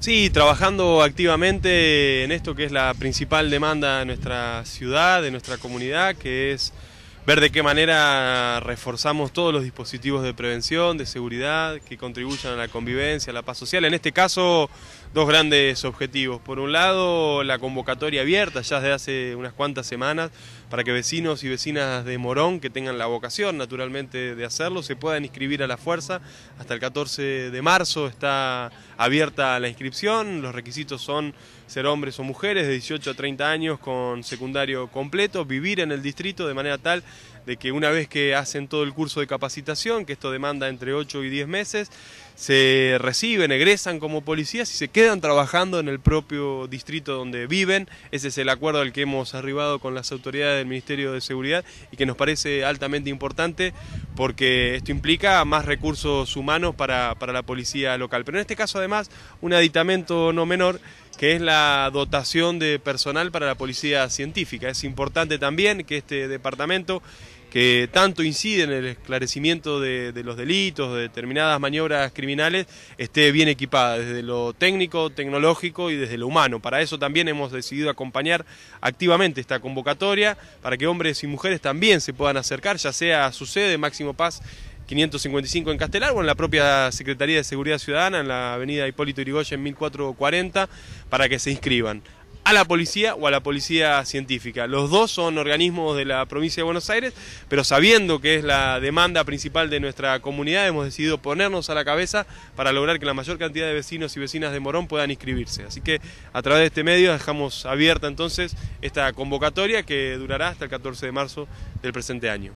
Sí, trabajando activamente en esto que es la principal demanda de nuestra ciudad, de nuestra comunidad, que es ver de qué manera reforzamos todos los dispositivos de prevención, de seguridad, que contribuyan a la convivencia, a la paz social. En este caso, dos grandes objetivos. Por un lado, la convocatoria abierta ya desde hace unas cuantas semanas para que vecinos y vecinas de Morón, que tengan la vocación naturalmente de hacerlo, se puedan inscribir a la fuerza. Hasta el 14 de marzo está abierta la inscripción. Los requisitos son ser hombres o mujeres de 18 a 30 años con secundario completo, vivir en el distrito de manera tal de que una vez que hacen todo el curso de capacitación, que esto demanda entre 8 y 10 meses, se reciben, egresan como policías y se quedan trabajando en el propio distrito donde viven. Ese es el acuerdo al que hemos arribado con las autoridades del Ministerio de Seguridad y que nos parece altamente importante porque esto implica más recursos humanos para, para la policía local. Pero en este caso además un aditamento no menor que es la dotación de personal para la policía científica. Es importante también que este departamento, que tanto incide en el esclarecimiento de, los delitos, de determinadas maniobras criminales, esté bien equipada desde lo técnico, tecnológico y desde lo humano. Para eso también hemos decidido acompañar activamente esta convocatoria, para que hombres y mujeres también se puedan acercar, ya sea a su sede, Máximo Paz 555 en Castelar, o en la propia Secretaría de Seguridad Ciudadana, en la avenida Hipólito Yrigoyen 1440, para que se inscriban a la policía o a la policía científica. Los dos son organismos de la provincia de Buenos Aires, pero sabiendo que es la demanda principal de nuestra comunidad, hemos decidido ponernos a la cabeza para lograr que la mayor cantidad de vecinos y vecinas de Morón puedan inscribirse. Así que a través de este medio dejamos abierta entonces esta convocatoria que durará hasta el 14 de marzo del presente año.